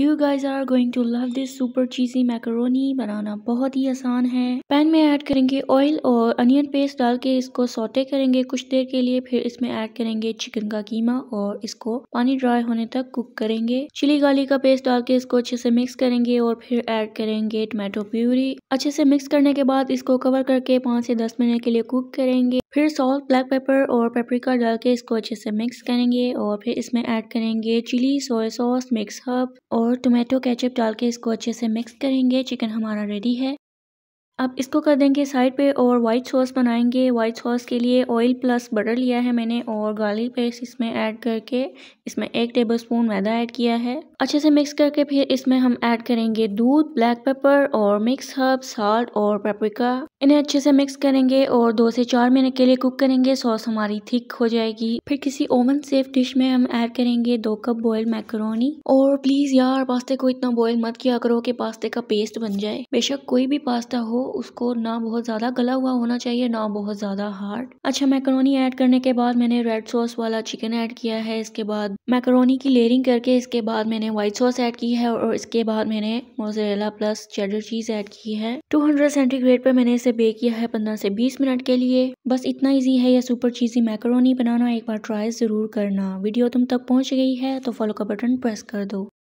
you guys are going to love this super cheesy macaroni बनाना बहुत ही आसान है पैन में ऐड करेंगे ऑयल और अनियन पेस्ट डाल के इसको सोटे करेंगे कुछ देर के लिए फिर इसमें ऐड करेंगे चिकन का कीमा और इसको पानी ड्राई होने तक कुक करेंगे चिली गाली का पेस्ट डाल के इसको अच्छे से मिक्स करेंगे और फिर ऐड करेंगे टमाटो प्यूरी अच्छे से मिक्स करने के बाद इसको कवर करके पाँच से दस मिनट के लिए कुक करेंगे फिर सॉल्ट ब्लैक पेपर और पेपरिका डाल के इसको अच्छे से मिक्स करेंगे और फिर इसमें ऐड करेंगे chilli soya sauce mix herb और टोमेटो केचप डाल के इसको अच्छे से मिक्स करेंगे चिकन हमारा रेडी है अब इसको कर देंगे साइड पे और वाइट सॉस बनाएंगे वाइट सॉस के लिए ऑयल प्लस बटर लिया है मैंने और गार्लिक पेस्ट इसमें ऐड करके इसमें एक टेबल स्पून मैदा ऐड किया है अच्छे से मिक्स करके फिर इसमें हम ऐड करेंगे दूध ब्लैक पेपर और मिक्स हर्ब साल्ट और पेपरिका इन्हें अच्छे से मिक्स करेंगे और दो से चार मिनट के लिए कुक करेंगे सॉस हमारी थिक हो जाएगी फिर किसी ओवन सेफ डिश में हम ऐड करेंगे दो कप बॉयल मैकरोनी और प्लीज़ यार पास्ते को इतना बॉयल मत किया करो कि पास्ते का पेस्ट बन जाए बेशक कोई भी पास्ता हो उसको ना बहुत ज़्यादा गला हुआ होना चाहिए ना बहुत ज़्यादा हार्ड अच्छा मैकरोनी ऐड करने के बाद मैंने रेड सॉस वाला चिकन ऐड किया है इसके बाद मैकरोनी की लेयरिंग करके इसके बाद मैंने वाइट सॉस ऐड की है और इसके बाद मैंने mozzarella plus cheddar cheese add की है हंड्रेड सेंटीग्रेड पर मैंने इसे बेक किया है पंद्रह से बीस मिनट के लिए बस इतना ईजी है यह सुपर चीज़ी मैकरोनी बनाना एक बार ट्राई ज़रूर करना वीडियो तुम तक पहुँच गई है तो फॉलो का बटन प्रेस कर दो